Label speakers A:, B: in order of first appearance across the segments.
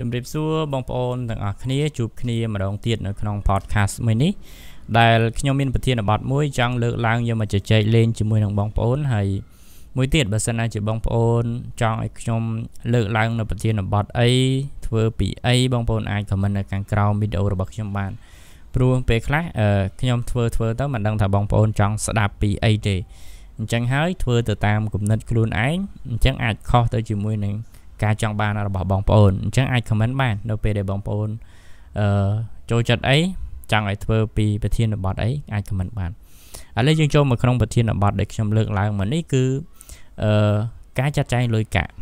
A: ជម្រាបសួរបងប្អូនទាំងអស់គ្នាជួបគ្នាម្ដងទៀតនៅក្នុង podcast មួយនេះដែលខ្ញុំមានប្រធានបទមួយចង់លើកឡើងយកមកជជែកលេងជាមួយនឹងបងប្អូនហើយមួយទៀតបើសិនណាជាបងប្អូន ចង់ឲ្យខ្ញុំលើកឡើង នៅប្រធានបទអីធ្វើពីអីបងប្អូនអាច comment នៅខាងក្រោមវីដេអូរបស់ខ្ញុំបានព្រោះពេលខ្លះខ្ញុំធ្វើធ្វើទៅមិនដឹងថាបងប្អូនចង់ស្ដាប់ពីអីទេអញ្ចឹងហើយធ្វើទៅតាមគំនិតខ្លួនឯងអញ្ចឹងអាចខុសទៅជាមួយនឹងការចង់បានរបស់បងប្អូនអញ្ចឹងអាច comment បាន នៅពេលដែលបងប្អូនអឺចូលចិត្តអីចង់ឲ្យធ្វើពីប្រធានបទអីអាច comment បានឥឡូវយើងចូលមកក្នុងប្រធានបទដែលខ្ញុំលើកឡើងមកនេះគឺអឺការចាត់ចែងលុយកាក់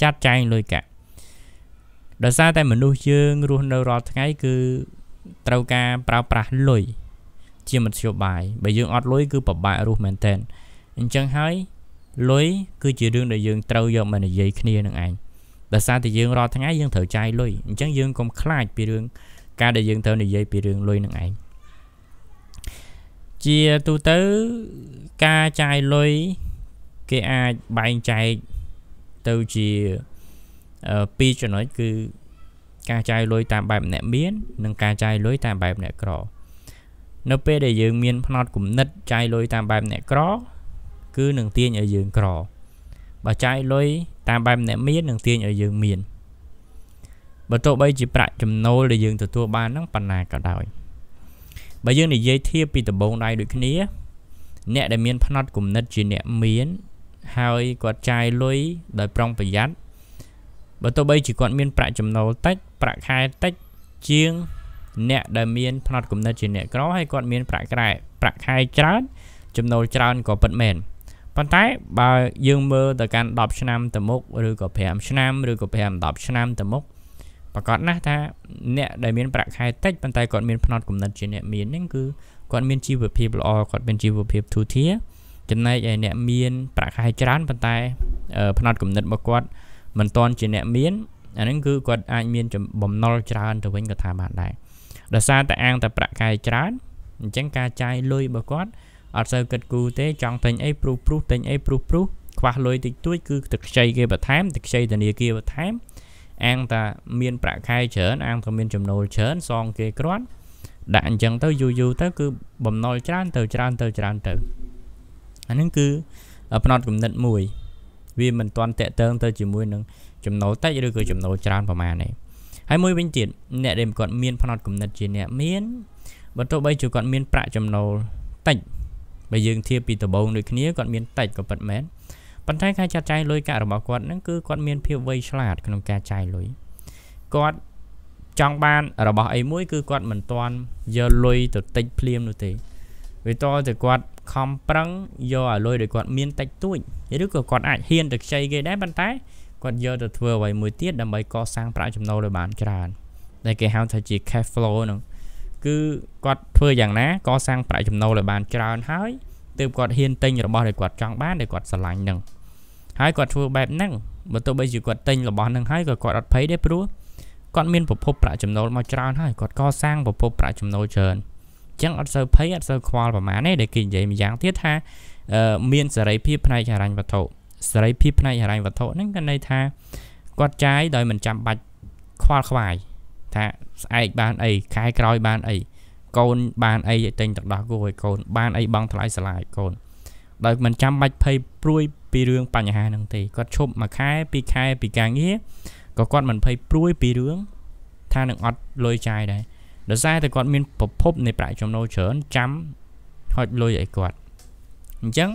A: ចាត់ចែងលុយកាក់ដោយសារតែមនុស្សយើងរស់នៅរាល់ថ្ងៃគឺត្រូវការប្រើប្រាស់លុយជាមធ្យោបាយបើយើងអត់លុយគឺពិបាករស់មែនទែនអញ្ចឹងហើយលុយគឺជារឿងដែលយើងត្រូវយកមកនិយាយគ្នានឹងឯងដោយសារតែយើងរាល់ថ្ងៃយើងត្រូវចាយលុយអញ្ចឹងយើងកុំខ្លាចពីរឿងការដែលយើងត្រូវនិយាយពីរឿងលុយនឹងឯងជាទូទៅការចាយលុយគេអាចបែងចែកទៅជា2ចំណុចគឺការចាយលុយតាមបែបអ្នកមាន និងការចាយលុយតាមបែបអ្នកក្រនៅពេលដែលយើងមានផ្នត់គំនិតចាយលុយតាមបែបអ្នកក្រគឺនឹងទាញឲ្យយើងក្របើចាយលុយតាមបែបអ្នកមាននឹងទាញឲ្យយើងមានបើទោះបីជាប្រាក់ចំណូលដែលយើងទទួលបានហ្នឹងប៉ុណ្ណាក៏ដោយបើយើងនិយាយធៀបពីដំបងដៃដូចគ្នា អ្នកដែលមានផ្នត់គំនិតជាអ្នកមានហើយគាត់ចាយលុយដោយប្រុងប្រយ័ត្នបើទោះបីជាគាត់មានប្រាក់ចំណូលតិចប្រាក់ខែតិចជាងអ្នកដែលមានផ្នត់គំនិតជាអ្នកក្រហើយគាត់មានប្រាក់ខែប្រាក់ខែច្រើនចំណូលច្រើនក៏ពិតមែនប៉ុន្តែបើយើងមើលទៅកាន់10ឆ្នាំទៅមុខឬក៏5ឆ្នាំ ឬក៏5 10ឆ្នាំទៅមុខប្រកាសណាស់ថាអ្នកដែលមានប្រាក់ខែតិចប៉ុន្តែគាត់មានផ្នត់គំនិតជាអ្នកមានហ្នឹងគឺគាត់មានជីវភាពល្អគាត់មានជីវភាពទូធាចំណែកឯអ្នកមានប្រាក់ខែច្រើនប៉ុន្តែផ្នត់គំនិតរបស់គាត់មិនទាន់ជាអ្នកមានអាហ្នឹងគឺគាត់អាចមានបំណុលច្រើនទៅវិញក៏ថាបានដែរដោយសារតែអាងតែប្រាក់ខែច្រើនអញ្ចឹងការចាយលុយរបស់គាត់អត់សូវគិតគូរទេចង់ពេញអីព្រុសព្រុសពេញអីព្រុសព្រុសខ្វះលុយតិចតួចគឺទៅខ្ចីគេបន្ថែមទៅខ្ចីធនាគារបន្ថែមអាងតាមានប្រាក់ខែច្រើនអាងក៏មានចំណូលច្រើន សងគេគ្រាន់ ដាក់អញ្ចឹងទៅយូរយូរទៅគឺបំណុលច្រើនទៅច្រើនទៅច្រើនទៅអានឹងគឺផ្នត់គំនិតមួយ វាមិនទាន់តកតងទៅជាមួយនឹងចំណូលតិចឬក៏ចំណូលច្រើនប្រមាណទេហើយមួយវិញទៀតអ្នកដែលគាត់មានផ្នត់គំនិតជាអ្នកមានបើទោះបីជាគាត់មានប្រាក់ចំណូលតិចបើយើងធៀបពីដំបូងដូចគ្នាគាត់មានតិចក៏ពិតមែនប៉ុន្តែការចាត់ចែងលុយកាក់របស់គាត់ហ្នឹងគឺគាត់មានភាពវៃឆ្លាតក្នុងការចាយលុយគាត់ចង់បានរបស់អីមួយគឺគាត់មិនទាន់យកលុយទៅតិចភ្លាមនោះទេវាតតែគាត់ខំប្រឹងយកឲ្យលុយដែលគាត់មានតិចតួចឬក៏គាត់ អាចហ៊ានទៅខ្ចីគេដែរប៉ុន្តែគាត់យកទៅធ្វើអ្វីមួយទៀតដើម្បីកសាងប្រាក់ចំណូលឲ្យបានច្រើនដែលគេហៅថាជា cash flow ហ្នឹងគឺគាត់ធ្វើយ៉ាងណាកសាងប្រាក់ចំណូលឲ្យបានច្រើនហើយទើបគាត់ហ៊ានទិញរបស់ដែលគាត់ចង់បានដែលគាត់ស្រឡាញ់នឹងហើយគាត់ធ្វើបែបហ្នឹងបើទោះបីជាគាត់ទិញរបស់ហ្នឹងហើយក៏គាត់អត់ភ័យដែរព្រោះគាត់មានប្រភពប្រាក់ចំណូលមកច្រើនហើយគាត់កសាងប្រភពប្រាក់ចំណូលច្រើនអញ្ចឹងអត់សូវភ័យអត់សូវខ្វល់ប្រហែលទេដែលគេនិយាយម្យ៉ាងទៀតថាមានសេរីភាពផ្នែកហិរញ្ញវត្ថុសេរីភាពផ្នែកហិរញ្ញវត្ថុហ្នឹងក៏ន័យថាគាត់ចាយដោយមិនចាំបាច់ខ្វល់ខ្វាយថាស្អែកបានអីខែក្រោយបានអីកូនបានអីឲ្យទិញទឹកដោះគោឲ្យកូនបានអីបង់ថ្លៃសាលាឲ្យកូនដោយមិនចាំបាច់ភ័យព្រួយពីរឿងបញ្ហាហ្នឹងទេគាត់ឈប់មួយខែពីរខែពីការងារក៏គាត់មិនភ័យព្រួយពីរឿងថានឹងអត់លុយចាយដែរដោយសារតែគាត់មានប្រភពនៃប្រាក់ចំណូលច្រើន ចាំហុចលុយឲ្យគាត់អញ្ចឹង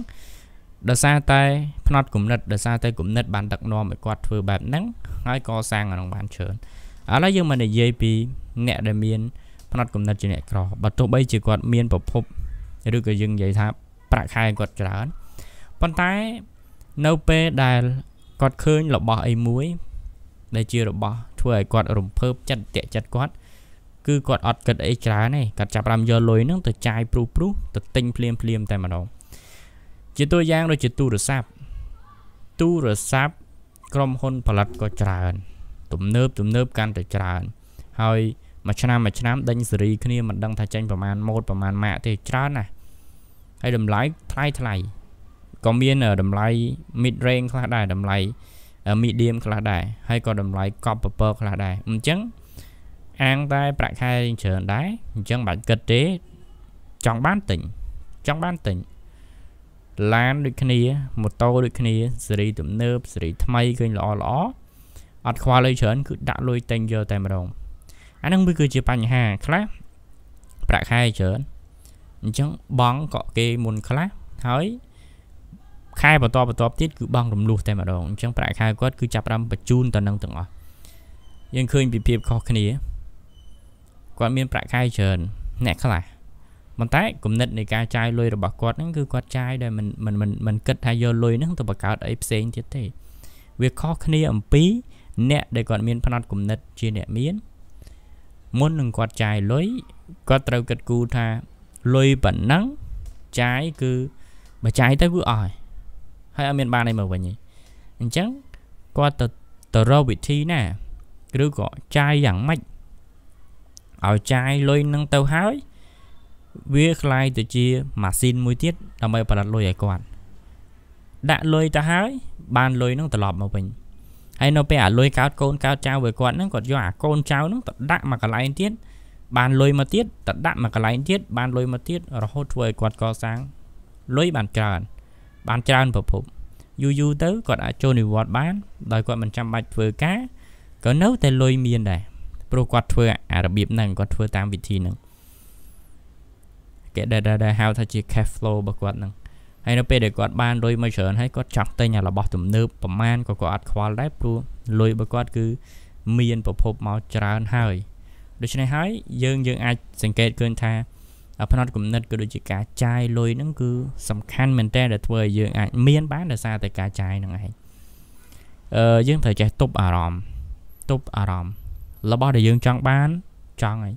A: ដោយសារតែផ្នត់គំនិតដោយសារតែគំនិត បានដឹកនាំឲ្យគាត់ធ្វើបែបហ្នឹងហើយក៏សាងអានឹងបានច្រើនឥឡូវយើងមកនិយាយពីអ្នកដែលមានផ្នត់គំនិតជាអ្នកក្របើទោះបីជាគាត់មានប្រភពឬក៏យើងនិយាយថាប្រាក់ខែគាត់ច្រើនប៉ុន្តែនៅពេលដែលគាត់ឃើញរបស់អីមួយដែលជារបស់ ធ្វើឲ្យគាត់រំភើបចិត្តតាក់ចិត្តគាត់ គឺគាត់អត់គិតអីច្រើនទេគាត់ចាប់ផ្ដើមយកលុយហ្នឹងទៅចាយព្រុសព្រុសទៅទិញភ្លាមភ្លាមតែម្ដងជាតួយ៉ាងដូចជាទូរស័ព្ទទូរស័ព្ទក្រុមហ៊ុនផលិតក៏ច្រើនទំនើបទំនើបកាន់តែច្រើន ហើយមួយឆ្នាំមួយឆ្នាំដេញស៊េរីគ្នាមិនដឹងថាចេញប្រមាណម៉ូតប្រមាណម៉ាកទេច្រើនណាស់ហើយតម្លៃថ្លៃថ្លៃក៏មានតម្លៃ mid range ខ្លះដែរតម្លៃ medium ខ្លះដែរហើយក៏តម្លៃកប់ពពកខ្លះដែរអញ្ចឹងអាងតែប្រាក់ខែរៀងច្រើនដែរអញ្ចឹងបាច់គិតទេចង់បានទិញចង់បានទិញឡានដូចគ្នាម៉ូតូដូចគ្នាស៊េរីទំនើបស៊េរីថ្មីឃើញល្អល្អអត់ខ្វល់លុយច្រើនគឺដាក់លុយតែងយកតែម្ដងអាហ្នឹងវាគឺជាបញ្ហាខ្លះប្រាក់ខែច្រើនអញ្ចឹងបងកក់គេមុនខ្លះហើយខែបន្តបន្តទៀតគឺបងរំលោះតែម្ដងអញ្ចឹងប្រាក់ខែគាត់គឺចាប់ដើមបញ្ជូនទៅនឹងទាំងអស់យើងឃើញពីភាពខុសគ្នាគាត់មានប្រាក់ខែច្រើនអ្នកខ្លះប៉ុន្តែគំនិតនៃការចាយលុយរបស់គាត់ហ្នឹងគឺគាត់ចាយដែលមិនមិនមិនគិតថាយកលុយហ្នឹងទៅបង្កើតអីផ្សេងទៀតទេ វាខុសគ្នាអំពីអ្នកដែលគាត់មានផ្នត់គំនិតជាអ្នកមាន មុននឹងគាត់ចាយលុយគាត់ត្រូវគិតគូរថាលុយប៉ុណ្ណឹងចាយគឺបើចាយទៅគឺអស់ហើយអត់មានបានអីមកវិញទេអញ្ចឹងគាត់ទៅទៅរកវិធីណាឬក៏ចាយយ៉ាងម៉េចឲ្យចាយលុយនឹងទៅហើយវាคล้ายទៅជាម៉ាស៊ីនមួយទៀតដើម្បីផលិតលុយឲ្យគាត់ដាក់លុយទៅហើយ បានលុយនឹងត្រឡប់មកវិញហើយនៅពេលអាលុយកោតកូនកោតចៅវាគាត់ហ្នឹងគាត់យកអាកូនចៅហ្នឹងទៅដាក់មកកន្លែងទៀតបានលុយមកទៀតទៅដាក់មកកន្លែងទៀតបានលុយមកទៀតរហូតធ្វើឲ្យគាត់កសាងលុយបានច្រើនបានច្រើនប្រភពយូរយូរទៅគាត់អាចចូលនិវត្តន៍បានដោយគាត់មិនចាំបាច់ធ្វើការក៏នៅតែលុយមានដែរព្រោះគាត់ធ្វើអារបៀបហ្នឹងគាត់ធ្វើតាមវិធីហ្នឹងគេដែលដែលហៅថាជា cash flow របស់គាត់ហ្នឹងហើយនៅពេលដែលគាត់បានលុយមកច្រើនហើយគាត់ចង់ទិញអារបស់ទំនើបប្រមាណក៏គាត់អត់ខ្វល់ដែរព្រោះលុយរបស់គាត់គឺមានប្រភពមកច្រើនហើយដូច្នេះហើយយើងយើងអាចសង្កេតឃើញថាផ្នត់គំនិតក៏ដូចជាការចាយលុយហ្នឹងគឺសំខាន់មែនតើដែលធ្វើឲ្យយើងអាចមានបានដោយសារតែការចាយហ្នឹងឯងអឺយើងត្រូវចេះទប់អារម្មណ៍ទប់អារម្មណ៍របស់ដែលយើងចង់បានចង់ហើយ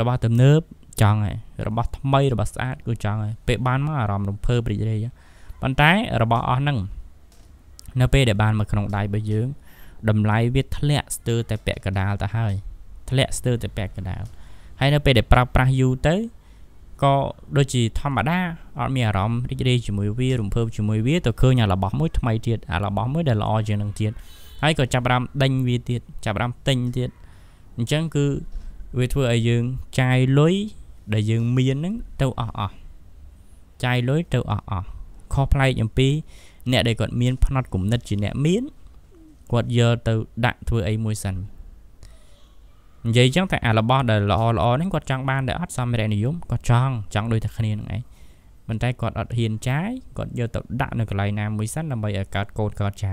A: របស់ទំនើបចង់ហើយរបស់ថ្មីរបស់ស្អាតគឺចង់ហើយពេលបានមកអារម្មណ៍រំភើបរីករាយប៉ុន្តែរបស់អស់ហ្នឹងនៅពេលដែលបានមកក្នុងដៃរបស់យើងតម្លៃវាធ្លាក់ស្ទើរតែពាក់កណ្ដាលទៅហើយ ធ្លាក់ស្ទើរតែពាក់កណ្ដាលហើយនៅពេលដែលប្រើប្រាស់យូរទៅក៏ដូចជាធម្មតាអត់មានអារម្មណ៍រីករាយជាមួយវារំភើបជាមួយវាទៅឃើញអារបស់មួយថ្មីទៀតអារបស់មួយដែលល្អជាងនឹងទៀតហើយក៏ចាប់អារម្មណ៍ដេញវាទៀតចាប់អារម្មណ៍ទិញទៀតអញ្ចឹងគឺវាធ្វើឲ្យយើងចាយលុយដែលយើងមានហ្នឹងទៅអស់អស់ចាយលុយទៅអស់អស់ខុសប្លែកអំពី អ្នកដែលគាត់មានផ្នត់គំនិតជាអ្នកមានគាត់យកទៅដាក់ធ្វើអីមួយសិននិយាយចឹងតែអារបស់ដែលល្អល្អហ្នឹងគាត់ចង់បានតែអត់សមរនិយមគាត់ចង់ចង់ដូចតែគ្នាហ្នឹងឯងប៉ុន្តែគាត់អត់ហ៊ានចាយគាត់យកទៅដាក់នៅកន្លែងណាមួយសិនដើម្បីឲ្យកើតកូនកើតចៅ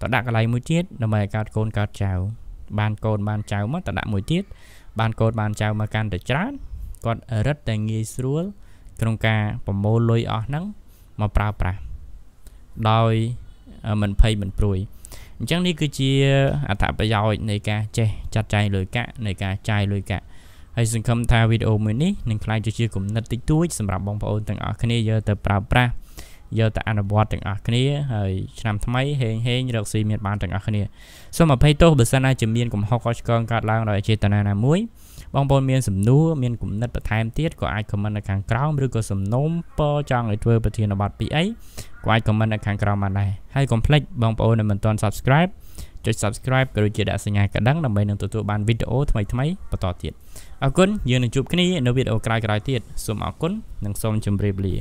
A: ទៅដាក់កន្លែងមួយទៀតដើម្បីឲ្យកើតកូនកើតចៅបានកូនបានចៅមកទៅដាក់មួយទៀតបានកូនបានចៅមកកាន់តែច្រើនគាត់រឹតតែងាយស្រួលក្នុងការប្រមូលលុយអស់ហ្នឹងមកប្រើប្រាស់ដោយមិនភ័យមិនព្រួយអញ្ចឹងនេះគឺជាអត្ថប្រយោជន៍នៃការចេះចាត់ចែងលុយកាក់នៃការចាយលុយកាក់ហើយសង្ឃឹមថាវីដេអូមួយនេះនឹងក្លាយជាគំនិតតិចតួចសម្រាប់បងប្អូនទាំងអស់គ្នាយកទៅប្រើប្រាស់យកទៅអនុវត្តទាំងអស់គ្នាហើយឆ្នាំថ្មីហេងហេងរកស៊ីមានបានទាំងអស់គ្នាសូមអភ័យទោសបើសិនណាជាមានកំហុសខុសឆ្គងកើតឡើងដោយចេតនាណាមួយបងប្អូនមានសំណួរមានគំនិតបន្ថែមទៀតក៏អាច comment នៅខាងក្រោមឬក៏សំណុំពរចង់ឲ្យធ្វើប្រធានបទពីអីក៏អាច comment នៅខាងក្រោមបានដែរហើយកុំភ្លេចបងប្អូននៅមិនទាន់ subscribe ចុច subscribe ក៏ដូចជាដាក់សញ្ញាកណ្ដឹងដើម្បីនឹងទទួលបានវីដេអូថ្មីៗបន្តទៀតអរគុណយើងនឹងជួបគ្នានៅវីដេអូក្រោយៗទៀតសូមអរគុណនិងសូមជម្រាបលា